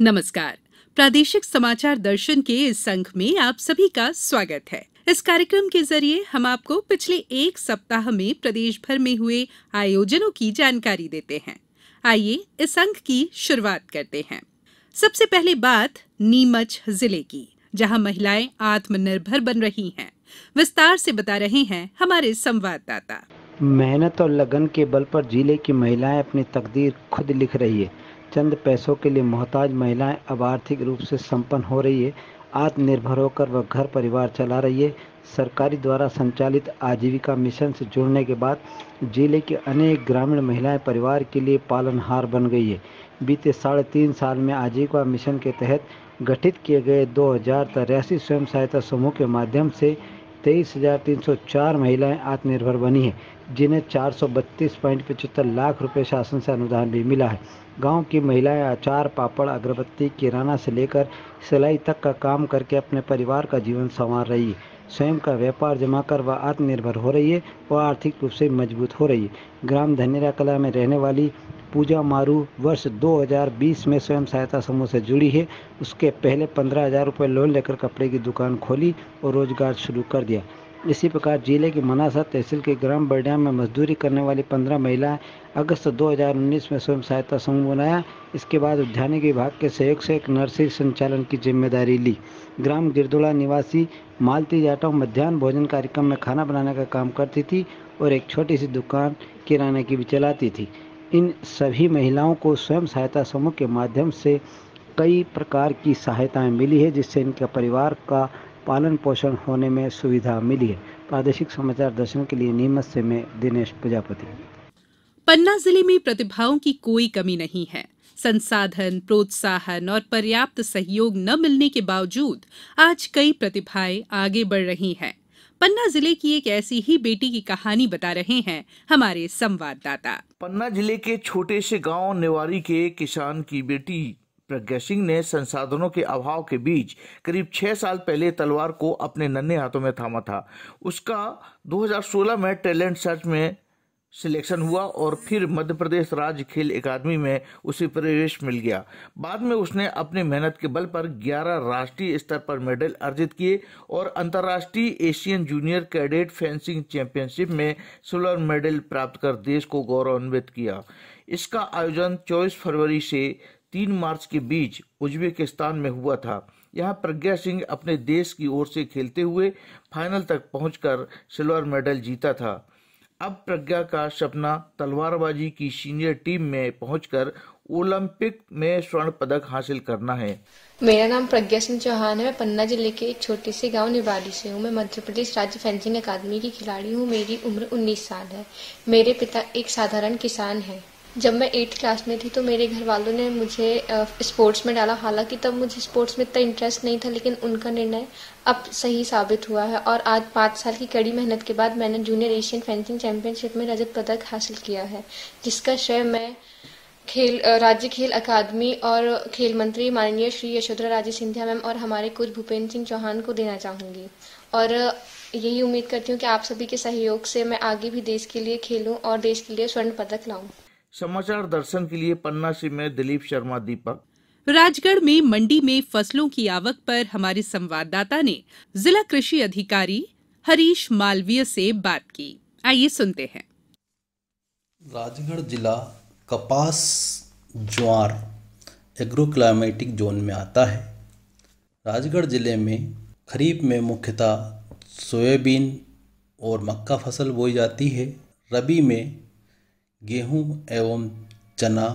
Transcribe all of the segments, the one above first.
नमस्कार प्रादेशिक समाचार दर्शन के इस अंक में आप सभी का स्वागत है इस कार्यक्रम के जरिए हम आपको पिछले एक सप्ताह में प्रदेश भर में हुए आयोजनों की जानकारी देते हैं आइए इस अंक की शुरुआत करते हैं सबसे पहले बात नीमच जिले की जहां महिलाएं आत्मनिर्भर बन रही हैं विस्तार से बता रहे हैं हमारे संवाददाता मेहनत और लगन के बल पर जिले की महिलाएं अपनी तकदीर खुद लिख रही है चंद पैसों के लिए मोहताज महिलाएं अब आर्थिक रूप से संपन्न हो रही है आत्मनिर्भर होकर वह घर परिवार चला रही है सरकारी द्वारा संचालित आजीविका मिशन से जुड़ने के बाद जिले की अनेक ग्रामीण महिलाएं परिवार के लिए पालनहार बन गई है बीते साढ़े तीन साल में आजीविका मिशन के तहत गठित किए गए दो हजार स्वयं सहायता समूह के माध्यम से तेईस हज़ार तीन सौ चार महिलाएँ आत्मनिर्भर बनी हैं जिन्हें चार सौ बत्तीस पॉइंट पचहत्तर लाख रुपए शासन से अनुदान भी मिला है गांव की महिलाएं अचार पापड़ अगरबत्ती किराना से लेकर सिलाई तक का काम करके अपने परिवार का जीवन संवार रही है स्वयं का व्यापार जमा कर वह आत्मनिर्भर हो रही है और आर्थिक रूप से मजबूत हो रही है ग्राम धनेरा कला में रहने वाली पूजा मारू वर्ष 2020 में स्वयं सहायता समूह से जुड़ी है उसके पहले पंद्रह हज़ार रुपये लोन लेकर कपड़े की दुकान खोली और रोजगार शुरू कर दिया इसी प्रकार जिले की मनासा तहसील के ग्राम बरडिया में मजदूरी करने वाली पंद्रह महिलाएं अगस्त 2019 में स्वयं सहायता समूह बनाया इसके बाद उद्यानिक विभाग के सहयोग से एक नर्सरी संचालन की जिम्मेदारी ली ग्राम गिरदुड़ा निवासी मालती जाटव मध्यान्ह भोजन कार्यक्रम में खाना बनाने का काम करती थी और एक छोटी सी दुकान किराने की भी चलाती थी इन सभी महिलाओं को स्वयं सहायता समूह के माध्यम से कई प्रकार की सहायताएं मिली है जिससे इनके परिवार का पालन पोषण होने में सुविधा मिली है प्रादेशिक समाचार दर्शन के लिए नीमच से मैं दिनेश प्रजापति पन्ना जिले में प्रतिभाओं की कोई कमी नहीं है संसाधन प्रोत्साहन और पर्याप्त सहयोग न मिलने के बावजूद आज कई प्रतिभाएं आगे बढ़ रही हैं पन्ना जिले की एक ऐसी ही बेटी की कहानी बता रहे हैं हमारे संवाददाता पन्ना जिले के छोटे से गांव नेवारी के किसान की बेटी प्रज्ञा सिंह ने संसाधनों के अभाव के बीच करीब छह साल पहले तलवार को अपने नन्हे हाथों में थामा था उसका 2016 में टैलेंट सर्च में सिलेक्शन हुआ और फिर मध्य प्रदेश राज्य खेल अकादमी में उसे प्रवेश मिल गया बाद में उसने अपनी मेहनत के बल पर 11 राष्ट्रीय स्तर पर मेडल अर्जित किए और अंतर्राष्ट्रीय Asian junior cadet fencing championship में सिल्वर मेडल प्राप्त कर देश को गौरवान्वित किया इसका आयोजन 24 फरवरी से 3 मार्च के बीच उज्बेकिस्तान में हुआ था यहाँ प्रज्ञा सिंह अपने देश की ओर से खेलते हुए फाइनल तक पहुँच सिल्वर मेडल जीता था अब प्रज्ञा का सपना तलवारबाजी की सीनियर टीम में पहुंचकर ओलंपिक में स्वर्ण पदक हासिल करना है मेरा नाम प्रज्ञा सिंह चौहान है मैं पन्ना जिले के एक छोटे से गांव निवाड़ी से हूँ मैं मध्य प्रदेश राज्य फेंसिंग अकादमी की खिलाड़ी हूँ मेरी उम्र 19 साल है मेरे पिता एक साधारण किसान हैं जब मैं एट्थ क्लास में थी तो मेरे घर वालों ने मुझे स्पोर्ट्स में डाला हालांकि तब मुझे स्पोर्ट्स में इतना इंटरेस्ट नहीं था लेकिन उनका निर्णय अब सही साबित हुआ है और आज पाँच साल की कड़ी मेहनत के बाद मैंने जूनियर एशियन फेंसिंग चैंपियनशिप में रजत पदक हासिल किया है जिसका श्रेय मैं खेल राज्य खेल अकादमी और खेल मंत्री माननीय श्री यशोधरा राजे सिंधिया मैम और हमारे कोच भूपेंद्र सिंह चौहान को देना चाहूँगी और यही उम्मीद करती हूँ कि आप सभी के सहयोग से मैं आगे भी देश के लिए खेलूँ और देश के लिए स्वर्ण पदक लाऊँ समाचार दर्शन के लिए पन्ना से मैं दिलीप शर्मा दीपक राजगढ़ में मंडी में फसलों की आवक पर हमारे संवाददाता ने जिला कृषि अधिकारी हरीश मालवीय से बात की आइए सुनते हैं राजगढ़ जिला कपास ज्वार एग्रोक्लाइमेटिक जोन में आता है राजगढ़ ज़िले में खरीफ में मुख्यतः सोयाबीन और मक्का फसल बोई जाती है रबी में गेहूँ एवं चना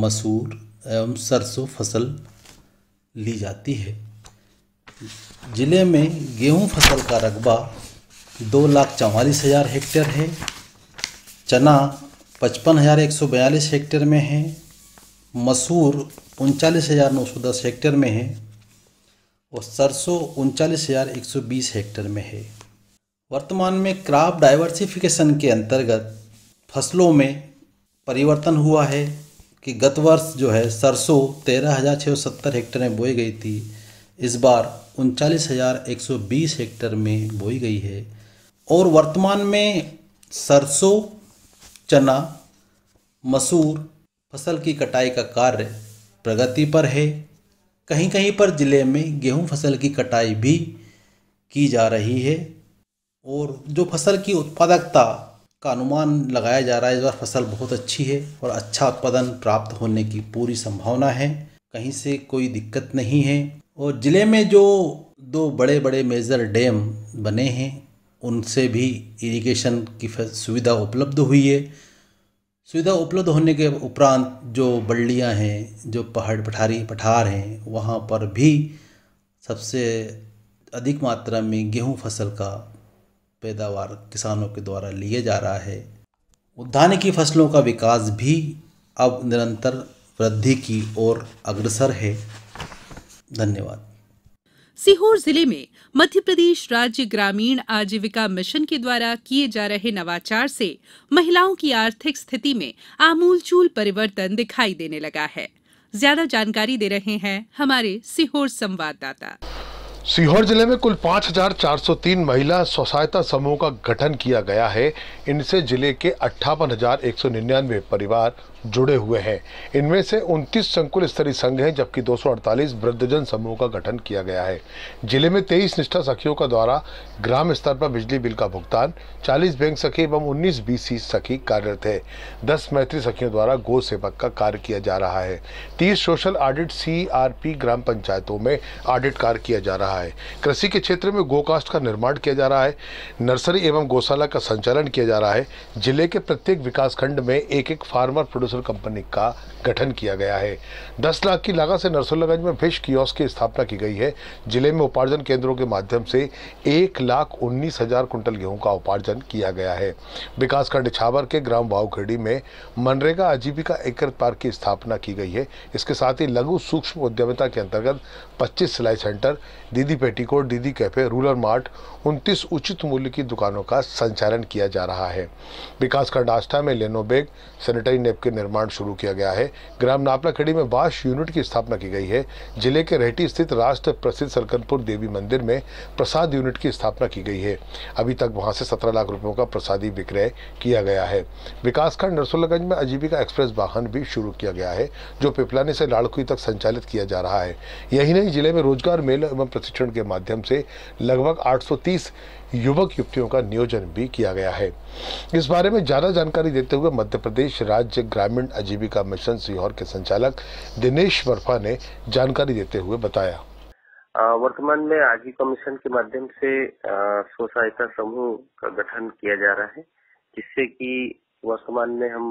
मसूर एवं सरसों फसल ली जाती है ज़िले में गेहूँ फसल का रकबा दो लाख चवालीस हज़ार हेक्टेयर है चना पचपन हज़ार एक सौ बयालीस हेक्टेयर में है मसूर उनचालीस हज़ार नौ सौ दस हेक्टेयर में है और सरसों उनचालीस हज़ार एक सौ बीस हेक्टेयर में है वर्तमान में क्राप डाइवर्सिफिकेशन के अंतर्गत फसलों में परिवर्तन हुआ है कि गत वर्ष जो है सरसों तेरह हज़ार छः सौ सत्तर हेक्टर में बोई गई थी इस बार उनचालीस हज़ार एक सौ बीस हेक्टेयर में बोई गई है और वर्तमान में सरसों चना मसूर फसल की कटाई का कार्य प्रगति पर है कहीं कहीं पर ज़िले में गेहूं फसल की कटाई भी की जा रही है और जो फसल की उत्पादकता का अनुमान लगाया जा रहा है इस बार फसल बहुत अच्छी है और अच्छा उत्पादन प्राप्त होने की पूरी संभावना है कहीं से कोई दिक्कत नहीं है और ज़िले में जो दो बड़े बड़े मेजर डैम बने हैं उनसे भी इरिगेशन की सुविधा उपलब्ध हुई है सुविधा उपलब्ध होने के उपरांत जो बल्लियाँ हैं जो पहाड़ पठारी पठार हैं वहाँ पर भी सबसे अधिक मात्रा में गेहूं फसल का पैदावार किसानों के द्वारा लिए जा रहा है उद्यान की फसलों का विकास भी अब निरंतर वृद्धि की ओर अग्रसर है धन्यवाद सीहोर जिले में मध्य प्रदेश राज्य ग्रामीण आजीविका मिशन के द्वारा किए जा रहे नवाचार से महिलाओं की आर्थिक स्थिति में आमूलचूल परिवर्तन दिखाई देने लगा है ज्यादा जानकारी दे रहे हैं हमारे सीहोर संवाददाता सीहोर जिले में कुल 5,403 महिला स्वसहायता समूह का गठन किया गया है इनसे जिले के अट्ठावन परिवार जुड़े हुए हैं इनमें से 29 संकुल स्तरीय संघ हैं जबकि 248 वृद्धजन समूह का गठन किया गया है जिले में 23 निष्ठा सखियों का द्वारा ग्राम स्तर पर बिजली बिल का भुगतान 40 बैंक सखी एवं उन्नीस बीसी सखी कार्यरत है दस मैत्री सखियों द्वारा गो सेवक का कार्य किया जा रहा है तीस सोशल ऑडिट सी ग्राम पंचायतों में ऑडिट कार्य किया जा रहा है रहा है कृषि के क्षेत्र में गोकास्ट का निर्माण किया जा रहा है नर्सरी एवं गौशाला का संचालन किया जा रहा है जिले के प्रत्येक विकास खंड में एक एक फार्मर प्रोड्यूसर कंपनी का गठन किया गया है दस लाख की लागत से नरसोलागंज में फिश की की स्थापना की गई है जिले में उपार्जन केंद्रों के माध्यम से एक लाख उन्नीस हजार कुंटल गेहूं का उपार्जन किया गया है विकासखंड छावर के ग्राम भावखेड़ी में मनरेगा आजीविका एकत्र पार्क की स्थापना की गई है इसके साथ ही लघु सूक्ष्म उद्यमिता के अंतर्गत पच्चीस सिलाई सेंटर दीदी पेटीकोट दीदी कैफे रूरल मार्ट उनतीस उचित मूल्य की दुकानों का संचालन किया जा रहा है विकास विकासखंड आस्था में लेनो बैग सैनिटरी नेपकिन निर्माण शुरू किया गया है ग्राम नापलाखेड़ी में वाश यूनिट की स्थापना की गई है जिले के रेहटी स्थित राष्ट्र प्रसिद्ध सरकनपुर देवी मंदिर में प्रसाद यूनिट की स्थापना की गई है अभी तक वहाँ से सत्रह लाख रुपयों का प्रसादी विक्रय किया गया है विकासखंड नरसुल्लागंज में आजीविका एक्सप्रेस वाहन भी शुरू किया गया है जो पिपलानी से लाड़कुई तक संचालित किया जा रहा है यही नहीं जिले में रोजगार मेला एवं प्रशिक्षण के माध्यम से लगभग 830 युवक युवतियों का नियोजन भी किया गया है इस बारे में ज़्यादा जानकारी देते हुए मध्य प्रदेश राज्य ग्रामीण आजीविका मिशन सीहोर के संचालक दिनेश वर्फा ने जानकारी देते हुए बताया वर्तमान में आजीविका मिशन के माध्यम से स्व सहायता समूह का गठन किया जा रहा है जिससे कि वर्तमान में हम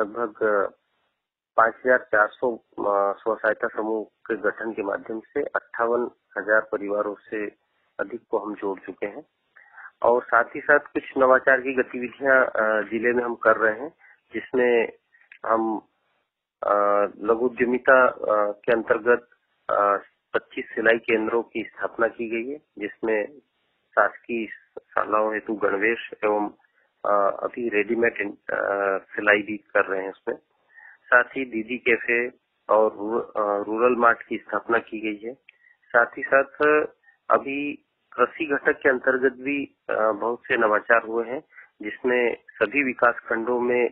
लगभग पाँच हजार चार सौ स्व सहायता समूह के गठन के माध्यम से अट्ठावन हजार परिवारों से अधिक को हम जोड़ चुके हैं और साथ ही साथ कुछ नवाचार की गतिविधियां जिले में हम कर रहे हैं जिसमें हम लघु उद्यमिता के अंतर्गत 25 सिलाई केंद्रों की स्थापना की गई है जिसमें शासकीय शालाओं हेतु गणवेश एवं अभी रेडीमेड सिलाई भी कर रहे हैं उसमें साथ ही दीदी कैफे और रूरल मार्ट की स्थापना की गई है साथ ही साथ अभी कृषि घटक के अंतर्गत भी बहुत से नवाचार हुए हैं जिसमें सभी विकास खंडों में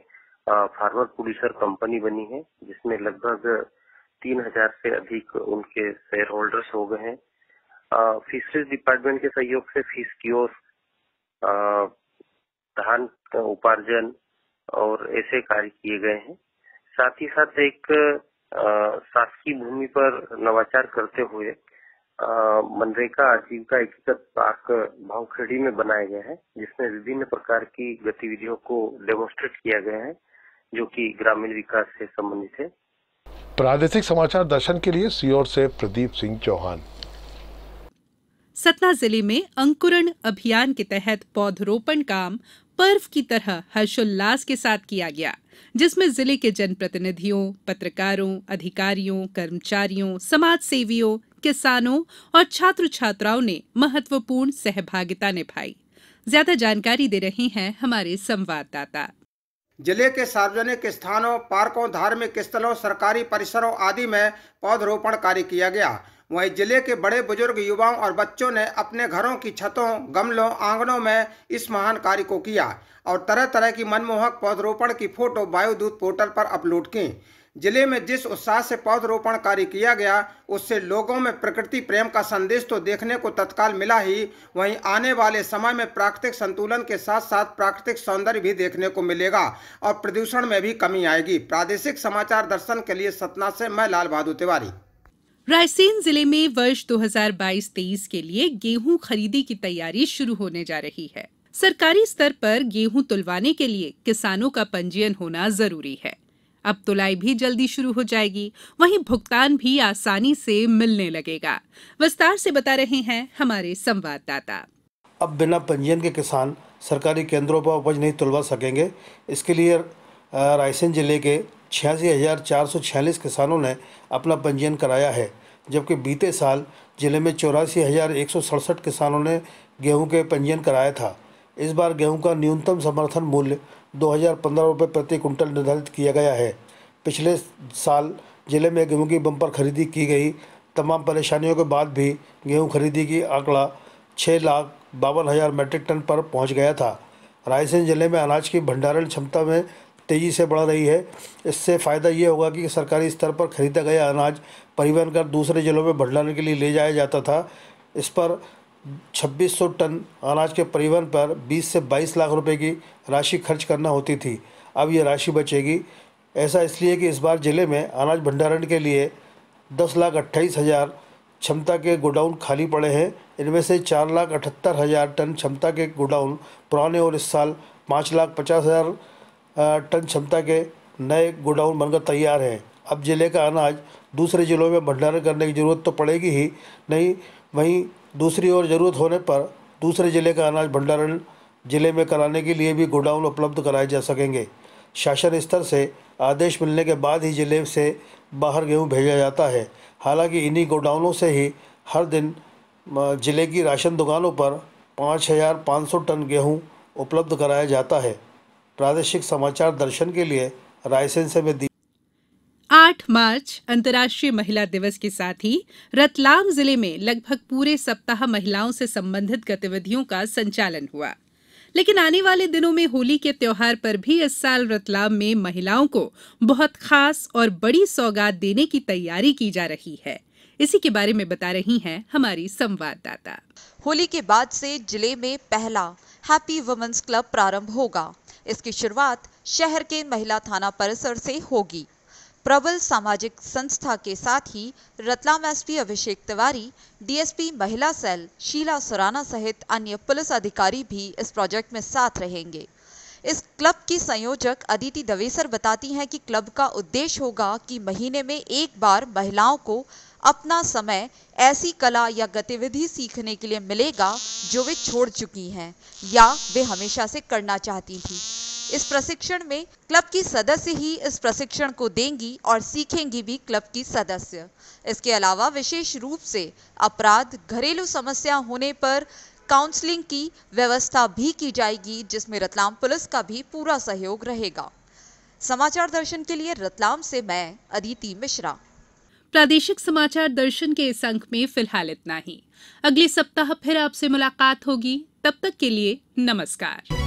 फार्मर प्रोड्यूसर कंपनी बनी है जिसमें लगभग तीन हजार से अधिक उनके शेयर होल्डर्स हो गए हैं फिशरीज डिपार्टमेंट के सहयोग से फिश ओर धान उपार्जन और ऐसे कार्य किए गए हैं साथ ही साथ एक शासकीय भूमि पर नवाचार करते हुए मनरेगा आजीविका एकीकृत पार्क भावखेड़ी में बनाया गया है जिसमें विभिन्न प्रकार की गतिविधियों को डेमोस्ट्रेट किया गया है जो कि ग्रामीण विकास से संबंधित है प्रादेशिक समाचार दर्शन के लिए सीओर से प्रदीप सिंह चौहान सतना जिले में अंकुरण अभियान के तहत पौधरोपण काम पर्व की तरह हर्षोल्लास के साथ किया गया जिसमें जिले के जनप्रतिनिधियों पत्रकारों अधिकारियों कर्मचारियों समाज सेवियों किसानों और छात्र छात्राओं ने महत्वपूर्ण सहभागिता निभाई ज्यादा जानकारी दे रहे हैं हमारे संवाददाता जिले के सार्वजनिक स्थानों पार्कों धार्मिक स्थलों सरकारी परिसरों आदि में पौधरोपण कार्य किया गया वहीं जिले के बड़े बुजुर्ग युवाओं और बच्चों ने अपने घरों की छतों गमलों आंगनों में इस महान कार्य को किया और तरह तरह की मनमोहक पौधरोपण की फोटो वायुदूत पोर्टल पर अपलोड की जिले में जिस उत्साह से पौधरोपण कार्य किया गया उससे लोगों में प्रकृति प्रेम का संदेश तो देखने को तत्काल मिला ही वहीं आने वाले समय में प्राकृतिक संतुलन के साथ साथ प्राकृतिक सौंदर्य भी देखने को मिलेगा और प्रदूषण में भी कमी आएगी प्रादेशिक समाचार दर्शन के लिए सतना से मैं लाल बहादुर तिवारी गेहूं रायसेन जिले में वर्ष 2022-23 के लिए गेहूं खरीदी की तैयारी शुरू होने जा रही है सरकारी स्तर पर गेहूं तुलवाने के लिए किसानों का पंजीयन होना जरूरी है अब तुलाई भी जल्दी शुरू हो जाएगी वहीं भुगतान भी आसानी से मिलने लगेगा विस्तार से बता रहे हैं हमारे संवाददाता अब बिना पंजीयन के किसान सरकारी केंद्रों पर उपज नहीं तुलवा सकेंगे इसके लिए रायसेन जिले के छियासी हज़ार चार सौ छियालीस किसानों ने अपना पंजीयन कराया है जबकि बीते साल ज़िले में चौरासी हज़ार एक सौ सड़सठ किसानों ने गेहूं के पंजीयन कराया था इस बार गेहूं का न्यूनतम समर्थन मूल्य दो हज़ार पंद्रह रुपये प्रति कुंटल निर्धारित किया गया है पिछले साल ज़िले में गेहूं की बम्पर खरीदी की गई तमाम परेशानियों के बाद भी गेहूं खरीदी की आंकड़ा छः लाख बावन हज़ार मेट्रिक टन पर पहुंच गया था रायसेन ज़िले में अनाज की भंडारण क्षमता में तेज़ी से बढ़ रही है इससे फ़ायदा ये होगा कि सरकारी स्तर पर खरीदा गया अनाज परिवहन कर दूसरे ज़िलों में भंडारण के लिए ले जाया जाता था इस पर 2600 टन अनाज के परिवहन पर 20 से 22 लाख रुपए की राशि खर्च करना होती थी अब ये राशि बचेगी ऐसा इसलिए कि इस बार ज़िले में अनाज भंडारण के लिए दस लाख अट्ठाईस हज़ार क्षमता के गोडाउन खाली पड़े हैं इनमें से चार लाख अठहत्तर हज़ार टन क्षमता के गोडाउन पुराने और इस साल पाँच लाख पचास हज़ार टन क्षमता के नए गोडाउन बनकर तैयार हैं अब ज़िले का अनाज दूसरे ज़िलों में भंडारण करने की ज़रूरत तो पड़ेगी ही नहीं वहीं दूसरी ओर ज़रूरत होने पर दूसरे ज़िले का अनाज भंडारण ज़िले में कराने के लिए भी गोडाउन उपलब्ध कराए जा सकेंगे शासन स्तर से आदेश मिलने के बाद ही ज़िले से बाहर गेहूं भेजा जाता है हालांकि इन्हीं गोडाउनों से ही हर दिन ज़िले की राशन दुकानों पर पाँच हज़ार पाँच सौ टन गेहूँ उपलब्ध कराया जाता है प्रादेशिक समाचार दर्शन के लिए रायसेन से मैं आठ मार्च अंतर्राष्ट्रीय महिला दिवस के साथ ही रतलाम जिले में लगभग पूरे सप्ताह महिलाओं से संबंधित गतिविधियों का संचालन हुआ लेकिन आने वाले दिनों में होली के त्यौहार पर भी इस साल रतलाम में महिलाओं को बहुत खास और बड़ी सौगात देने की तैयारी की जा रही है इसी के बारे में बता रही हैं हमारी संवाददाता होली के बाद से जिले में पहला हैप्पी वुमेन्स क्लब प्रारंभ होगा इसकी शुरुआत शहर के महिला थाना परिसर से होगी प्रबल सामाजिक संस्था के साथ ही रतलाम एसपी अभिषेक तिवारी डीएसपी महिला सेल शीला सुराना सहित अन्य पुलिस अधिकारी भी इस प्रोजेक्ट में साथ रहेंगे इस क्लब की संयोजक अदिति दवेसर बताती हैं कि क्लब का उद्देश्य होगा कि महीने में एक बार महिलाओं को अपना समय ऐसी कला या गतिविधि सीखने के लिए मिलेगा जो वे छोड़ चुकी हैं या वे हमेशा से करना चाहती थी इस प्रशिक्षण में क्लब की सदस्य ही इस प्रशिक्षण को देंगी और सीखेंगी भी क्लब की सदस्य इसके अलावा विशेष रूप से अपराध घरेलू समस्या होने पर काउंसलिंग की व्यवस्था भी की जाएगी जिसमें रतलाम पुलिस का भी पूरा सहयोग रहेगा समाचार दर्शन के लिए रतलाम से मैं अदिति मिश्रा प्रादेशिक समाचार दर्शन के इस अंक में फिलहाल इतना ही अगले सप्ताह फिर आपसे मुलाकात होगी तब तक के लिए नमस्कार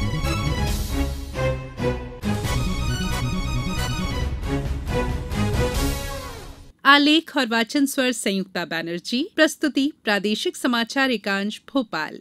आलेख और वाचन स्वर संयुक्ता बैनर्जी प्रस्तुति प्रादेशिक समाचार एकांश भोपाल